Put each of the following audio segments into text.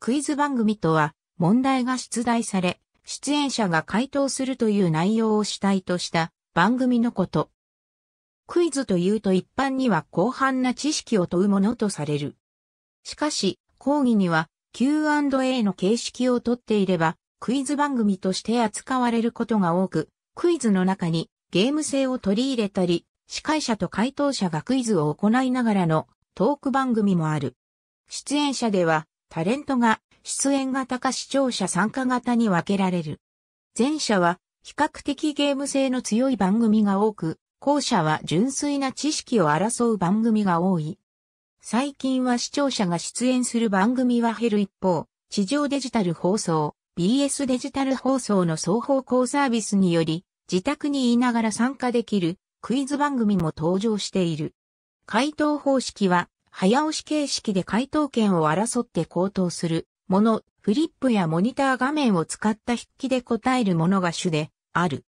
クイズ番組とは、問題が出題され、出演者が回答するという内容を主体とした番組のこと。クイズというと一般には広範な知識を問うものとされる。しかし、講義には Q&A の形式をとっていれば、クイズ番組として扱われることが多く、クイズの中にゲーム性を取り入れたり、司会者と回答者がクイズを行いながらのトーク番組もある。出演者ではタレントが出演型か視聴者参加型に分けられる。前者は比較的ゲーム性の強い番組が多く、後者は純粋な知識を争う番組が多い。最近は視聴者が出演する番組は減る一方、地上デジタル放送、BS デジタル放送の双方向サービスにより、自宅に言いながら参加できるクイズ番組も登場している。回答方式は早押し形式で回答権を争って高騰するもの、フリップやモニター画面を使った筆記で答えるものが主である。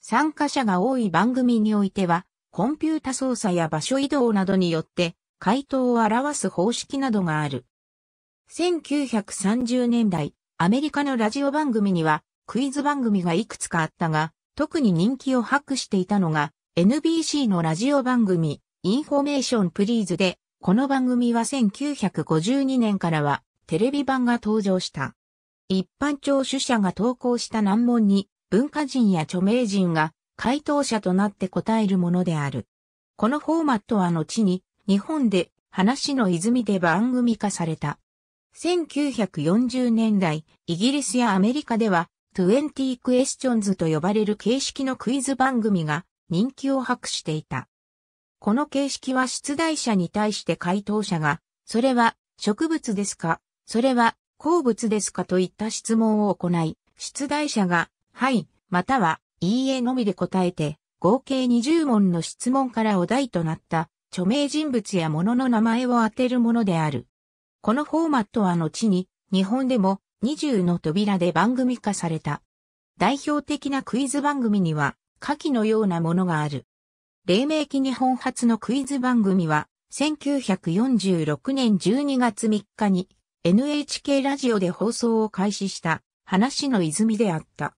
参加者が多い番組においては、コンピュータ操作や場所移動などによって回答を表す方式などがある。1930年代、アメリカのラジオ番組にはクイズ番組がいくつかあったが、特に人気を博していたのが NBC のラジオ番組インフォメーションプリーズでこの番組は1952年からはテレビ版が登場した。一般聴取者が投稿した難問に文化人や著名人が回答者となって答えるものである。このフォーマットは後に日本で話の泉で番組化された。1940年代、イギリスやアメリカでは20クエスチョンズと呼ばれる形式のクイズ番組が人気を博していた。この形式は出題者に対して回答者が、それは植物ですかそれは鉱物ですかといった質問を行い、出題者が、はい、または、いいえのみで答えて、合計20問の質問からお題となった著名人物や物の名前を当てるものである。このフォーマットは後に日本でも20の扉で番組化された。代表的なクイズ番組には下記のようなものがある。黎明期日本初のクイズ番組は、1946年12月3日に NHK ラジオで放送を開始した話の泉であった。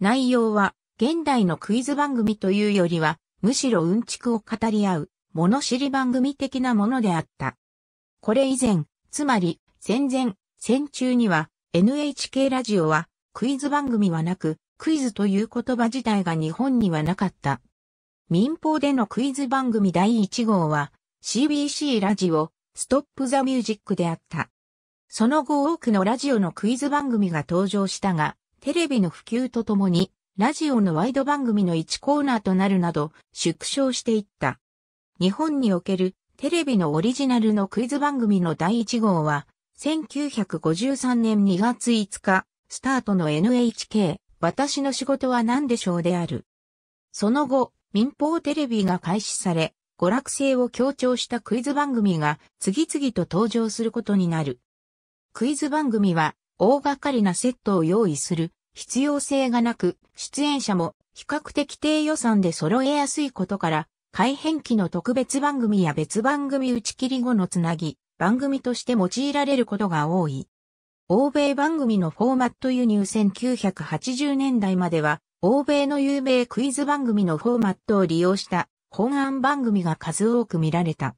内容は現代のクイズ番組というよりは、むしろうんちくを語り合う、物知り番組的なものであった。これ以前、つまり戦前、戦中には NHK ラジオはクイズ番組はなく、クイズという言葉自体が日本にはなかった。民放でのクイズ番組第1号は CBC ラジオストップザミュージックであった。その後多くのラジオのクイズ番組が登場したが、テレビの普及とともに、ラジオのワイド番組の1コーナーとなるなど縮小していった。日本におけるテレビのオリジナルのクイズ番組の第1号は、1953年2月5日、スタートの NHK、私の仕事は何でしょうである。その後、民放テレビが開始され、娯楽性を強調したクイズ番組が次々と登場することになる。クイズ番組は大掛かりなセットを用意する必要性がなく、出演者も比較的低予算で揃えやすいことから、改変期の特別番組や別番組打ち切り後のつなぎ、番組として用いられることが多い。欧米番組のフォーマット輸入1980年代までは、欧米の有名クイズ番組のフォーマットを利用した本案番組が数多く見られた。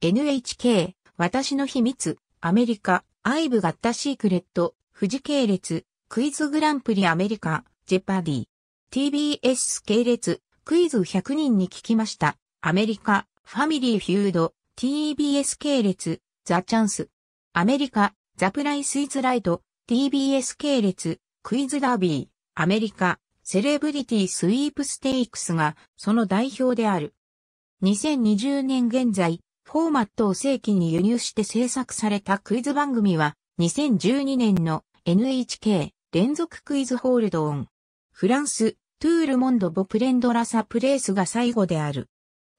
NHK、私の秘密、アメリカ、アイブガッタシークレット、富士系列、クイズグランプリアメリカ、ジェパディ。TBS 系列、クイズ100人に聞きました。アメリカ、ファミリーフュード、TBS 系列、ザ・チャンス。アメリカ、ザ・プライスイズ・ライト、TBS 系列、クイズダービー、アメリカ、セレブリティスイープステークスがその代表である。2020年現在、フォーマットを正規に輸入して制作されたクイズ番組は、2012年の NHK 連続クイズホールドオン。フランス、トゥールモンド・ボプレンド・ラサ・プレースが最後である。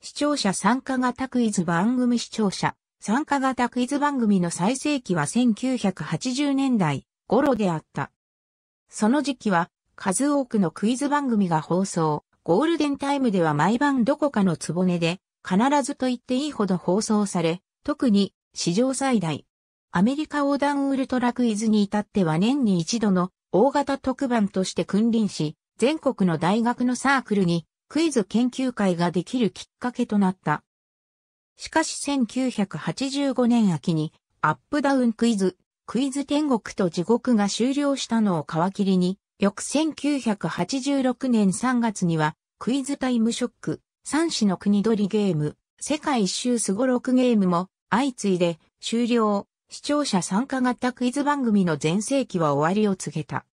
視聴者参加型クイズ番組視聴者、参加型クイズ番組の最盛期は1980年代頃であった。その時期は数多くのクイズ番組が放送、ゴールデンタイムでは毎晩どこかのつぼねで、必ずと言っていいほど放送され、特に史上最大。アメリカ横断ウルトラクイズに至っては年に一度の大型特番として君臨し、全国の大学のサークルにクイズ研究会ができるきっかけとなった。しかし1985年秋にアップダウンクイズ、クイズ天国と地獄が終了したのを皮切りに翌1986年3月には、クイズタイムショック、三種の国取りゲーム、世界一周すごろくゲームも、相次いで、終了、視聴者参加型クイズ番組の全盛期は終わりを告げた。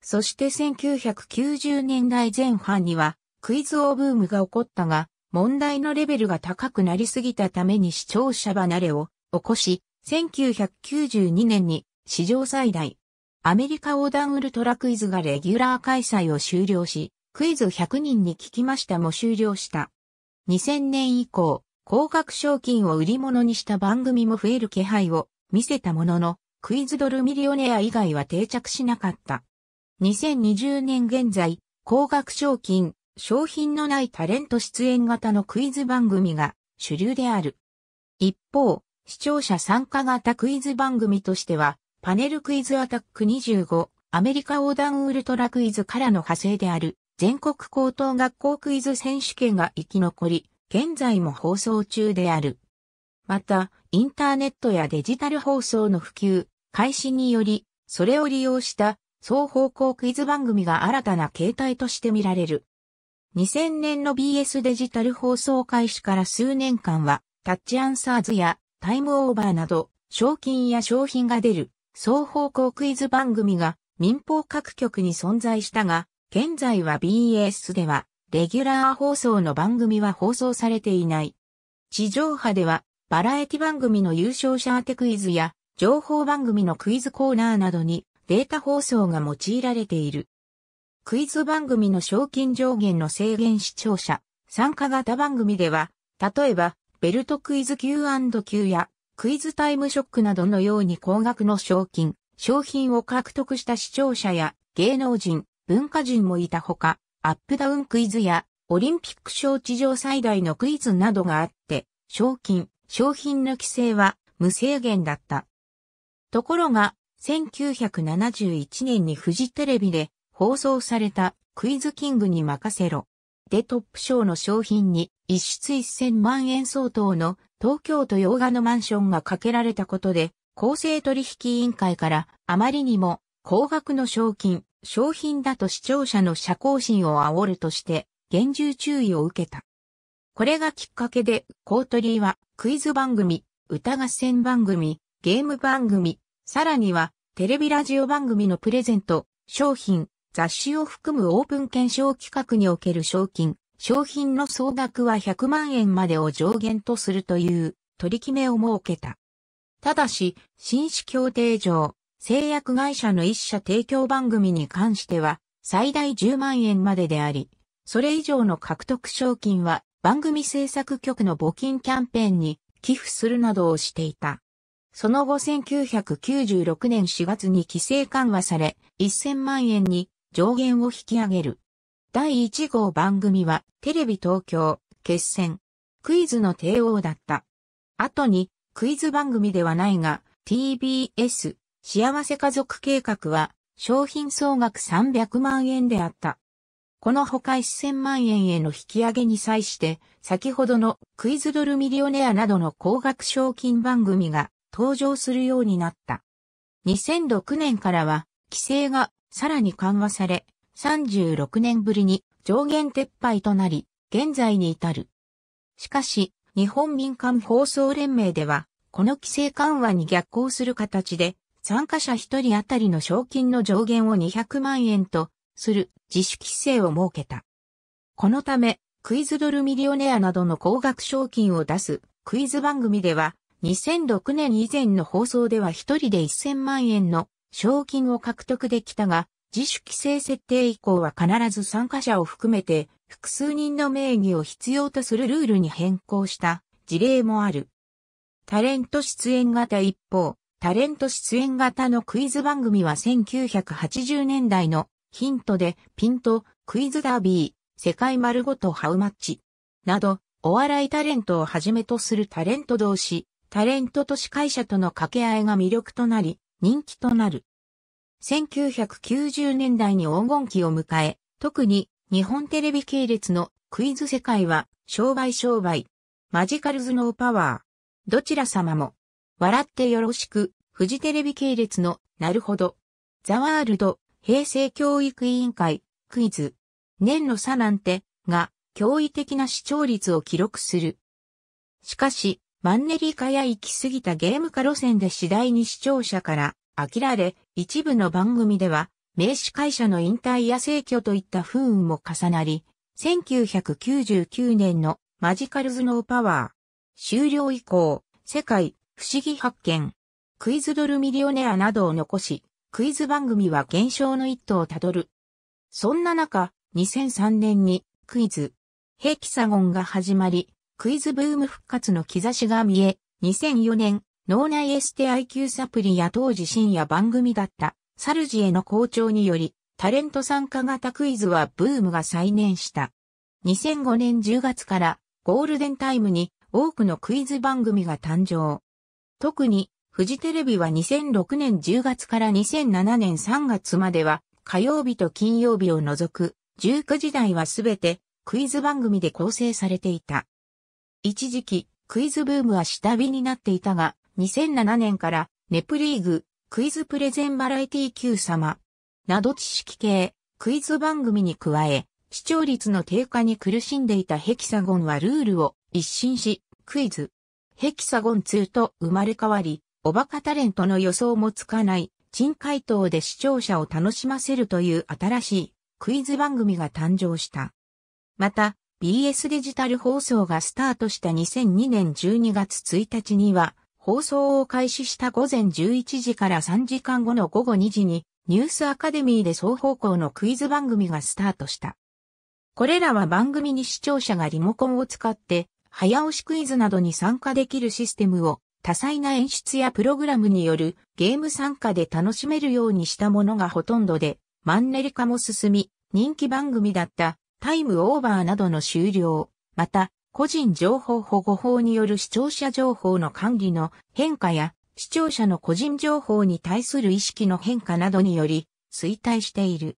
そして1990年代前半には、クイズ王ブームが起こったが、問題のレベルが高くなりすぎたために視聴者離れを起こし、1992年に史上最大アメリカ横断ウルトラクイズがレギュラー開催を終了し、クイズ100人に聞きましたも終了した。2000年以降、高額賞金を売り物にした番組も増える気配を見せたものの、クイズドルミリオネア以外は定着しなかった。2020年現在、高額賞金、商品のないタレント出演型のクイズ番組が主流である。一方、視聴者参加型クイズ番組としては、パネルクイズアタック25、アメリカ横断ウルトラクイズからの派生である、全国高等学校クイズ選手権が生き残り、現在も放送中である。また、インターネットやデジタル放送の普及、開始により、それを利用した双方向クイズ番組が新たな形態として見られる。2000年の BS デジタル放送開始から数年間は、タッチアンサーズやタイムオーバーなど、賞金や商品が出る双方向クイズ番組が民放各局に存在したが、現在は BS では、レギュラー放送の番組は放送されていない。地上波では、バラエティ番組の優勝者当てクイズや、情報番組のクイズコーナーなどに、データ放送が用いられている。クイズ番組の賞金上限の制限視聴者、参加型番組では、例えば、ベルトクイズ Q&Q や、クイズタイムショックなどのように高額の賞金、賞品を獲得した視聴者や芸能人、文化人もいたほか、アップダウンクイズやオリンピック賞地上最大のクイズなどがあって、賞金、賞品の規制は無制限だった。ところが、1971年にフジテレビで放送されたクイズキングに任せろでトップ賞の商品に一室1000万円相当の東京都洋画のマンションがかけられたことで、公正取引委員会からあまりにも高額の賞金、商品だと視聴者の社交心を煽るとして厳重注意を受けた。これがきっかけで、コートリーはクイズ番組、歌合戦番組、ゲーム番組、さらにはテレビラジオ番組のプレゼント、商品、雑誌を含むオープン検証企画における賞金、商品の総額は100万円までを上限とするという取り決めを設けた。ただし、紳士協定上、製薬会社の一社提供番組に関しては、最大10万円までであり、それ以上の獲得賞金は番組制作局の募金キャンペーンに寄付するなどをしていた。その後1996年4月に規制緩和され、1000万円に上限を引き上げる。第1号番組はテレビ東京、決戦、クイズの帝王だった。後にクイズ番組ではないが TBS、幸せ家族計画は商品総額300万円であった。このほか1000万円への引き上げに際して、先ほどのクイズドルミリオネアなどの高額賞金番組が登場するようになった。2006年からは、規制がさらに緩和され、36年ぶりに上限撤廃となり、現在に至る。しかし、日本民間放送連盟では、この規制緩和に逆行する形で、参加者1人当たりの賞金の上限を200万円とする自主規制を設けた。このため、クイズドルミリオネアなどの高額賞金を出すクイズ番組では、2006年以前の放送では1人で1000万円の賞金を獲得できたが、自主規制設定以降は必ず参加者を含めて複数人の名義を必要とするルールに変更した事例もある。タレント出演型一方、タレント出演型のクイズ番組は1980年代のヒントでピント、クイズダービー、世界丸ごとハウマッチなど、お笑いタレントをはじめとするタレント同士、タレントと司会者との掛け合いが魅力となり、人気となる。1990年代に黄金期を迎え、特に日本テレビ系列のクイズ世界は商売商売、マジカルズノーパワー、どちら様も、笑ってよろしく、フジテレビ系列のなるほど、ザワールド、平成教育委員会、クイズ、年の差なんて、が、驚異的な視聴率を記録する。しかし、マンネリ化や行き過ぎたゲーム化路線で次第に視聴者から飽きられ、一部の番組では、名詞会社の引退や逝去といった不運も重なり、1999年のマジカルズノーパワー終了以降、世界不思議発見、クイズドルミリオネアなどを残し、クイズ番組は減少の一途をたどる。そんな中、2003年にクイズ、ヘキサゴンが始まり、クイズブーム復活の兆しが見え、2004年、脳内 STIQ サプリや当時深夜番組だった、サルジへの好調により、タレント参加型クイズはブームが再燃した。2005年10月からゴールデンタイムに多くのクイズ番組が誕生。特に、フジテレビは2006年10月から2007年3月までは、火曜日と金曜日を除く、19時台はすべてクイズ番組で構成されていた。一時期、クイズブームは下火になっていたが、2007年から、ネプリーグ、クイズプレゼンバラエティ Q 様、など知識系、クイズ番組に加え、視聴率の低下に苦しんでいたヘキサゴンはルールを一新し、クイズ、ヘキサゴン2と生まれ変わり、おバカタレントの予想もつかない、珍回答で視聴者を楽しませるという新しいクイズ番組が誕生した。また、BS デジタル放送がスタートした2002年12月1日には、放送を開始した午前11時から3時間後の午後2時に、ニュースアカデミーで双方向のクイズ番組がスタートした。これらは番組に視聴者がリモコンを使って、早押しクイズなどに参加できるシステムを、多彩な演出やプログラムによるゲーム参加で楽しめるようにしたものがほとんどで、マンネリ化も進み、人気番組だったタイムオーバーなどの終了、また、個人情報保護法による視聴者情報の管理の変化や、視聴者の個人情報に対する意識の変化などにより、衰退している。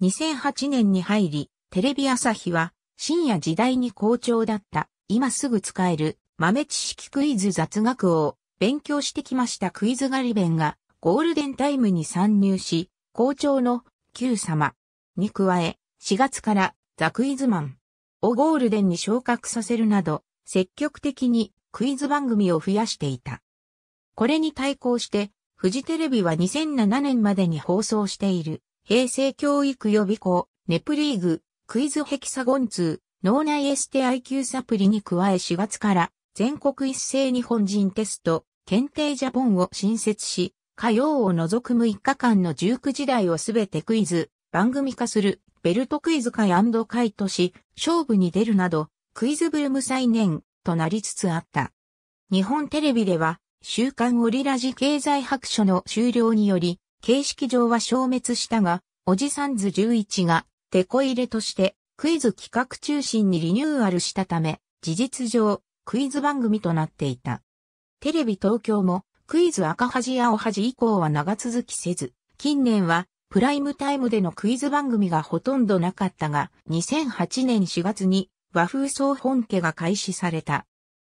2008年に入り、テレビ朝日は、深夜時代に好調だった、今すぐ使える、豆知識クイズ雑学を、勉強してきましたクイズガリ弁が、ゴールデンタイムに参入し、好調の、Q 様。に加え、4月からザ・クイズマンをゴールデンに昇格させるなど、積極的にクイズ番組を増やしていた。これに対抗して、フジテレビは2007年までに放送している、平成教育予備校、ネプリーグ、クイズヘキサゴン2、脳内 STIQ サプリに加え4月から、全国一斉日本人テスト、検定ジャポンを新設し、火曜を除く6日間の19時台をすべてクイズ、番組化するベルトクイズ会会とし、勝負に出るなど、クイズブーム再燃となりつつあった。日本テレビでは、週刊オリラジ経済白書の終了により、形式上は消滅したが、おじさんず11が、テコ入れとして、クイズ企画中心にリニューアルしたため、事実上、クイズ番組となっていた。テレビ東京も、クイズ赤恥青恥以降は長続きせず、近年は、プライムタイムでのクイズ番組がほとんどなかったが、2008年4月に和風総本家が開始された。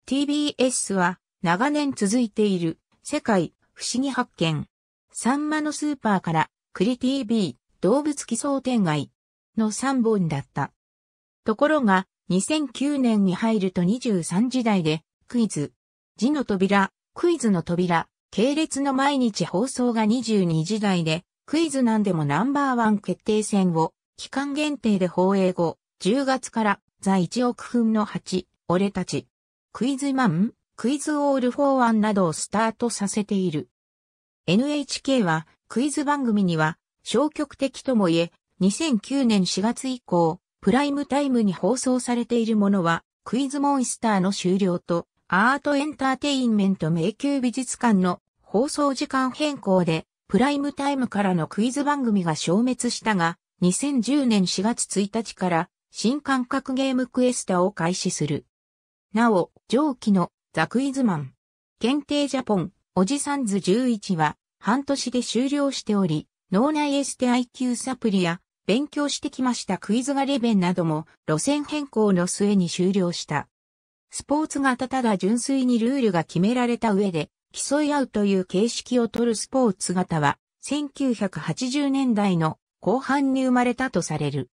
TBS は長年続いている世界不思議発見。サンマのスーパーから栗 TV 動物奇想天外の3本だった。ところが2009年に入ると23時台でクイズ、字の扉、クイズの扉、系列の毎日放送が22時台でクイズなんでもナンバーワン決定戦を期間限定で放映後、10月からザ1億分の8、俺たち、クイズマン、クイズオールフォーワンなどをスタートさせている。NHK はクイズ番組には消極的ともいえ、2009年4月以降、プライムタイムに放送されているものは、クイズモンスターの終了と、アートエンターテインメント迷宮美術館の放送時間変更でプライムタイムからのクイズ番組が消滅したが、2010年4月1日から新感覚ゲームクエスタを開始する。なお、上記のザ・クイズマン、限定ジャポン、おじさんず11は半年で終了しており、脳内エステ IQ サプリや勉強してきましたクイズがレベンなども路線変更の末に終了した。スポーツ型ただ純粋にルールが決められた上で競い合うという形式をとるスポーツ型は、1980年代の後半に生まれたとされる。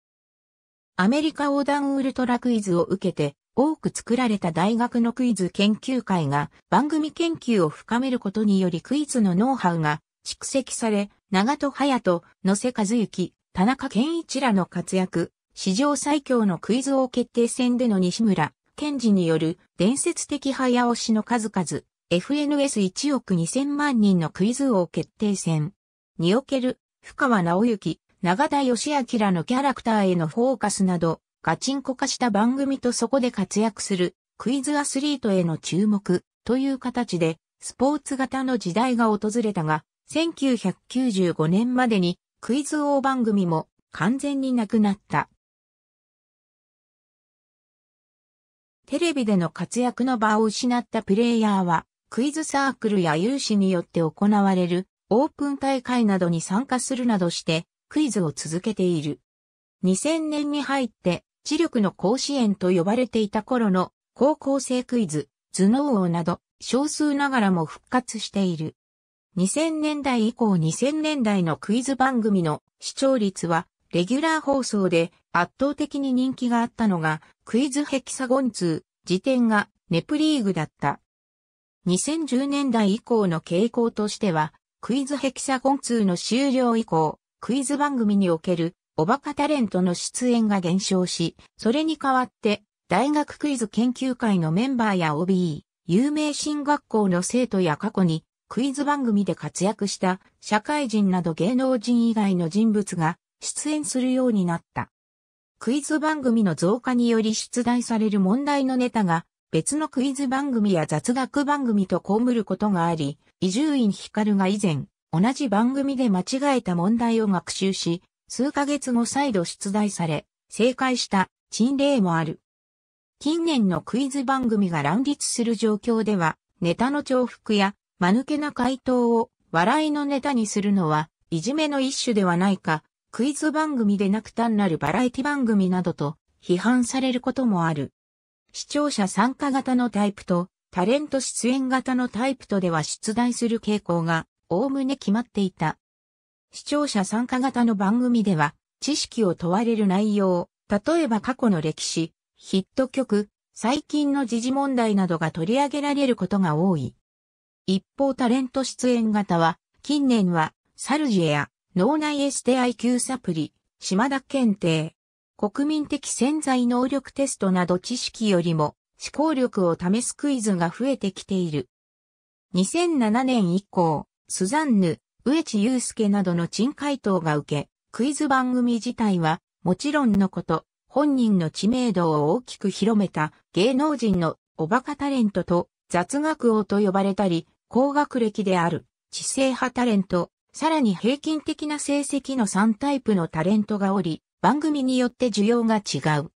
アメリカ横断ウルトラクイズを受けて、多く作られた大学のクイズ研究会が番組研究を深めることによりクイズのノウハウが蓄積され、長戸隼人、野瀬和幸、田中健一らの活躍、史上最強のクイズ王決定戦での西村、健二による伝説的早押しの数々、FNS1 億2000万人のクイズ王決定戦における深川直之、長田義明らのキャラクターへのフォーカスなど、ガチンコ化した番組とそこで活躍するクイズアスリートへの注目という形で、スポーツ型の時代が訪れたが、1995年までにクイズ王番組も完全になくなった。テレビでの活躍の場を失ったプレイヤーは、クイズサークルや有志によって行われるオープン大会などに参加するなどしてクイズを続けている。2000年に入って知力の甲子園と呼ばれていた頃の高校生クイズ、頭脳王など少数ながらも復活している。2000年代以降2000年代のクイズ番組の視聴率はレギュラー放送で圧倒的に人気があったのがクイズヘキサゴン2、辞典がネプリーグだった。2010年代以降の傾向としては、クイズヘキサゴン2の終了以降、クイズ番組におけるおバカタレントの出演が減少し、それに代わって、大学クイズ研究会のメンバーや OB、有名進学校の生徒や過去に、クイズ番組で活躍した社会人など芸能人以外の人物が出演するようになった。クイズ番組の増加により出題される問題のネタが別のクイズ番組や雑学番組と被ることがあり、伊集院光が以前、同じ番組で間違えた問題を学習し、数ヶ月後再度出題され、正解した陳例もある。近年のクイズ番組が乱立する状況では、ネタの重複や、間抜けな回答を笑いのネタにするのは、いじめの一種ではないか、クイズ番組でなく単なるバラエティ番組などと批判されることもある。視聴者参加型のタイプと、タレント出演型のタイプとでは出題する傾向が、おおむね決まっていた。視聴者参加型の番組では、知識を問われる内容、例えば過去の歴史、ヒット曲、最近の時事問題などが取り上げられることが多い。一方タレント出演型は、近年は、サルジェや脳内エステ IQ サプリ、島田検定、国民的潜在能力テストなど知識よりも思考力を試すクイズが増えてきている。2007年以降、スザンヌ、植地祐介などの陳回答が受け、クイズ番組自体は、もちろんのこと、本人の知名度を大きく広めた芸能人のおバカタレントと雑学王と呼ばれたり、高学歴である知性派タレント、さらに平均的な成績の3タイプのタレントがおり、番組によって需要が違う。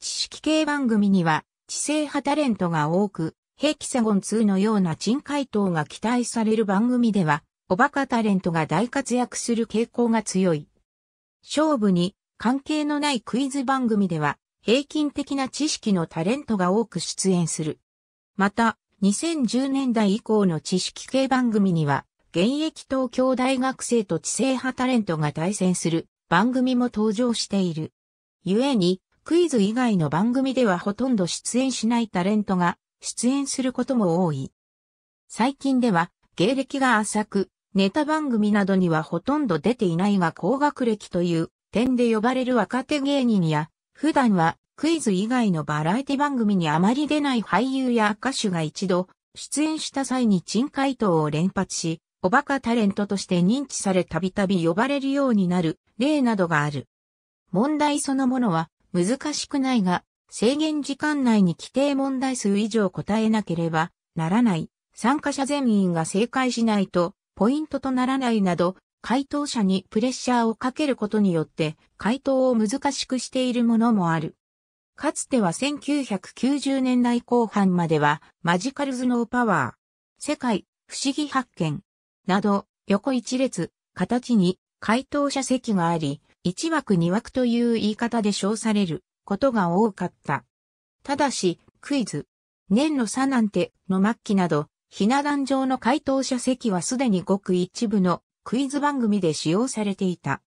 知識系番組には、知性派タレントが多く、ヘキサゴン2のような珍回答が期待される番組では、おバカタレントが大活躍する傾向が強い。勝負に関係のないクイズ番組では、平均的な知識のタレントが多く出演する。また、2010年代以降の知識系番組には、現役東京大学生と知性派タレントが対戦する番組も登場している。故に、クイズ以外の番組ではほとんど出演しないタレントが出演することも多い。最近では芸歴が浅く、ネタ番組などにはほとんど出ていないが高学歴という点で呼ばれる若手芸人や、普段はクイズ以外のバラエティ番組にあまり出ない俳優や歌手が一度出演した際に陳回答を連発し、おバカタレントとして認知されたびたび呼ばれるようになる例などがある。問題そのものは難しくないが、制限時間内に規定問題数以上答えなければならない。参加者全員が正解しないとポイントとならないなど、回答者にプレッシャーをかけることによって回答を難しくしているものもある。かつては1990年代後半まではマジカルズノーパワー、世界、不思議発見、など、横一列、形に回答者席があり、一枠二枠という言い方で称されることが多かった。ただし、クイズ、年の差なんての末期など、ひな壇上の回答者席はすでにごく一部のクイズ番組で使用されていた。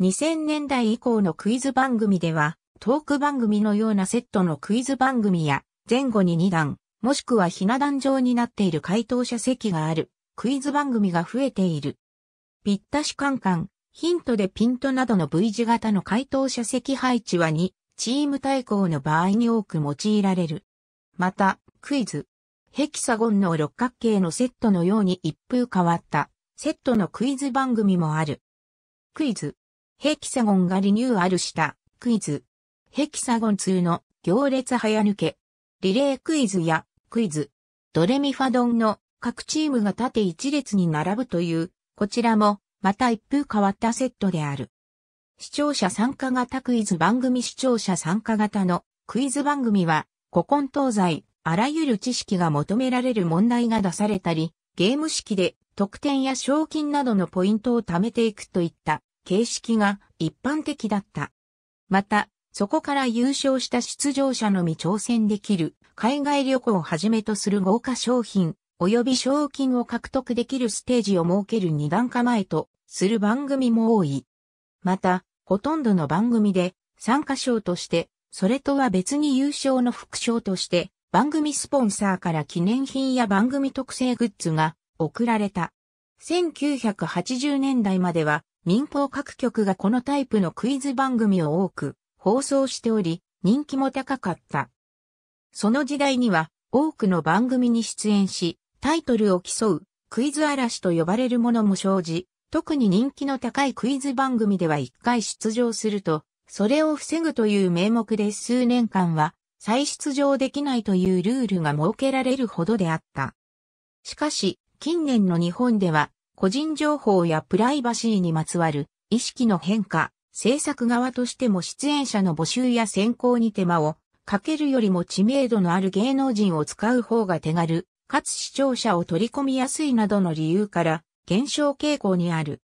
2000年代以降のクイズ番組では、トーク番組のようなセットのクイズ番組や、前後に2段、もしくはひな壇上になっている回答者席があるクイズ番組が増えている。ぴったしカンカン、ヒントでピントなどの V 字型の回答者席配置は2、チーム対抗の場合に多く用いられる。また、クイズ。ヘキサゴンの六角形のセットのように一風変わったセットのクイズ番組もある。クイズ。ヘキサゴンがリニューアルしたクイズ。ヘキサゴン2の行列早抜け。リレークイズやクイズ。ドレミファドンの各チームが縦一列に並ぶという、こちらも、また一風変わったセットである。視聴者参加型クイズ番組視聴者参加型のクイズ番組は、古今東西、あらゆる知識が求められる問題が出されたり、ゲーム式で得点や賞金などのポイントを貯めていくといった形式が一般的だった。また、そこから優勝した出場者のみ挑戦できる海外旅行をはじめとする豪華商品、及び賞金を獲得できるステージを設ける二段構えとする番組も多い。また、ほとんどの番組で参加賞として、それとは別に優勝の副賞として、番組スポンサーから記念品や番組特製グッズが贈られた。1980年代までは民放各局がこのタイプのクイズ番組を多く放送しており、人気も高かった。その時代には多くの番組に出演し、タイトルを競うクイズ嵐と呼ばれるものも生じ、特に人気の高いクイズ番組では1回出場すると、それを防ぐという名目で数年間は再出場できないというルールが設けられるほどであった。しかし、近年の日本では、個人情報やプライバシーにまつわる意識の変化、制作側としても出演者の募集や選考に手間をかけるよりも知名度のある芸能人を使う方が手軽、かつ視聴者を取り込みやすいなどの理由から減少傾向にある。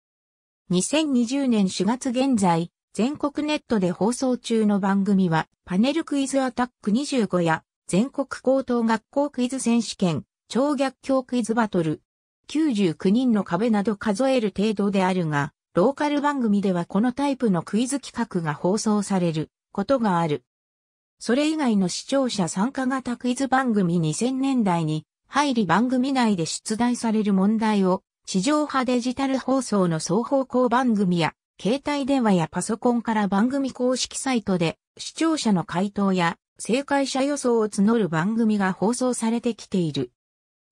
2020年4月現在、全国ネットで放送中の番組は、パネルクイズアタック25や、全国高等学校クイズ選手権、超逆境クイズバトル、99人の壁など数える程度であるが、ローカル番組ではこのタイプのクイズ企画が放送されることがある。それ以外の視聴者参加型クイズ番組2000年代に入り番組内で出題される問題を、地上波デジタル放送の双方向番組や、携帯電話やパソコンから番組公式サイトで、視聴者の回答や、正解者予想を募る番組が放送されてきている。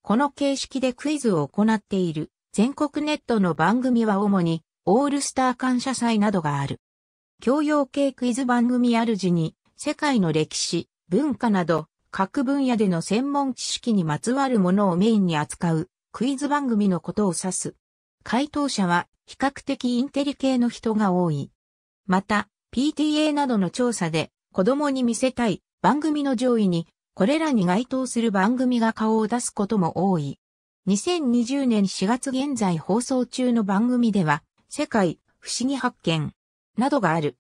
この形式でクイズを行っている全国ネットの番組は主にオールスター感謝祭などがある。教養系クイズ番組あるじに世界の歴史、文化など各分野での専門知識にまつわるものをメインに扱うクイズ番組のことを指す。回答者は比較的インテリ系の人が多い。また、PTA などの調査で子供に見せたい番組の上位にこれらに該当する番組が顔を出すことも多い。2020年4月現在放送中の番組では、世界、不思議発見、などがある。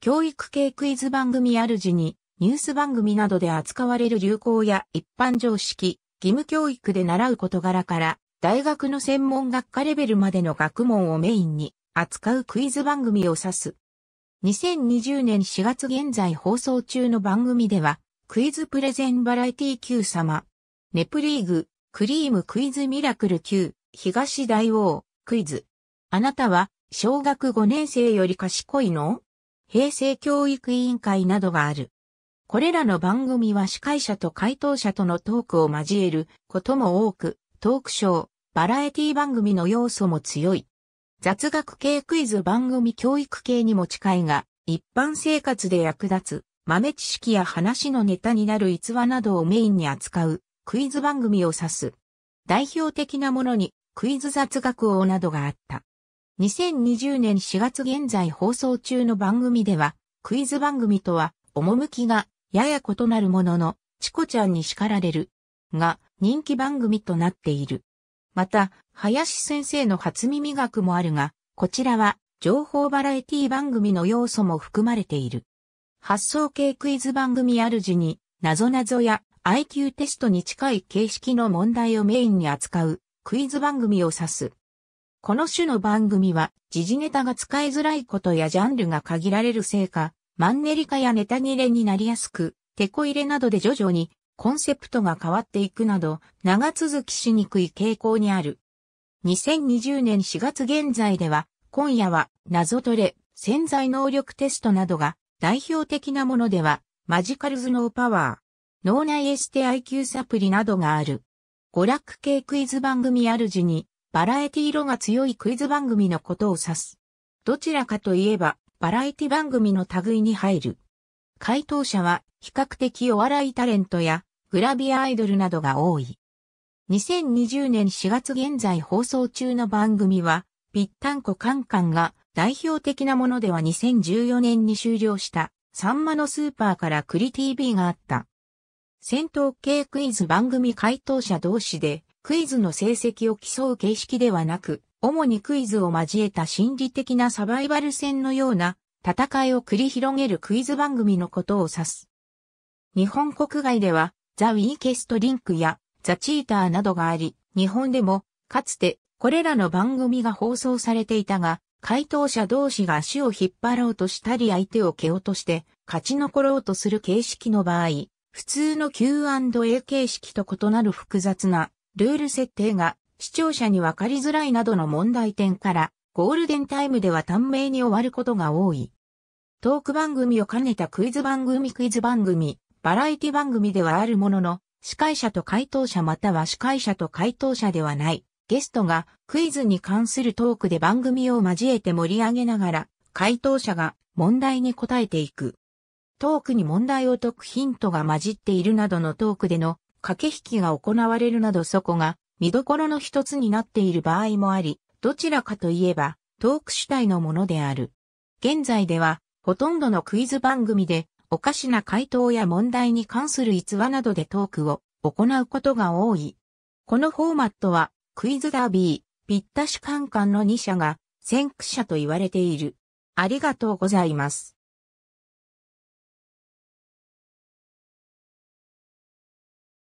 教育系クイズ番組あるじに、ニュース番組などで扱われる流行や一般常識、義務教育で習う事柄から、大学の専門学科レベルまでの学問をメインに扱うクイズ番組を指す。2020年4月現在放送中の番組では、クイズプレゼンバラエティ Q 様、ネプリーグ、クリームクイズミラクル Q、東大王、クイズ。あなたは小学5年生より賢いの平成教育委員会などがある。これらの番組は司会者と回答者とのトークを交えることも多く、トークショー、バラエティ番組の要素も強い。雑学系クイズ番組教育系にも近いが、一般生活で役立つ豆知識や話のネタになる逸話などをメインに扱うクイズ番組を指す。代表的なものにクイズ雑学王などがあった。2020年4月現在放送中の番組では、クイズ番組とは、趣がやや異なるものの、チコちゃんに叱られる、が人気番組となっている。また、林先生の初耳学もあるが、こちらは情報バラエティ番組の要素も含まれている。発想系クイズ番組主に、なぞなぞや IQ テストに近い形式の問題をメインに扱うクイズ番組を指す。この種の番組は、時事ネタが使いづらいことやジャンルが限られるせいか、マンネリ化やネタ切れになりやすく、テコ入れなどで徐々にコンセプトが変わっていくなど、長続きしにくい傾向にある。2020年4月現在では、今夜は謎トレ、潜在能力テストなどが代表的なものでは、マジカルズノーパワー、脳内エステ IQ サプリなどがある。娯楽系クイズ番組あるじに、バラエティ色が強いクイズ番組のことを指す。どちらかといえば、バラエティ番組の類に入る。回答者は比較的お笑いタレントやグラビアアイドルなどが多い。2020年4月現在放送中の番組は、ぴったんこカンカンが代表的なものでは2014年に終了した、サンマのスーパーからクリ TV があった。戦闘系クイズ番組回答者同士でクイズの成績を競う形式ではなく、主にクイズを交えた心理的なサバイバル戦のような戦いを繰り広げるクイズ番組のことを指す。日本国外では、ザ・ウィーケスト・リンクやザ・チーターなどがあり、日本でも、かつて、これらの番組が放送されていたが、回答者同士が足を引っ張ろうとしたり相手を蹴落として勝ち残ろうとする形式の場合、普通の Q&A 形式と異なる複雑なルール設定が視聴者にわかりづらいなどの問題点から、ゴールデンタイムでは短命に終わることが多い。トーク番組を兼ねたクイズ番組クイズ番組、バラエティ番組ではあるものの、司会者と回答者または司会者と回答者ではない、ゲストがクイズに関するトークで番組を交えて盛り上げながら、回答者が問題に答えていく。トークに問題を解くヒントが混じっているなどのトークでの駆け引きが行われるなどそこが見どころの一つになっている場合もあり、どちらかといえば、トーク主体のものである。現在では、ほとんどのクイズ番組で、おかしな回答や問題に関する逸話などでトークを行うことが多い。このフォーマットは、クイズダービー、ぴったしカンカンの2社が、先駆者と言われている。ありがとうございます。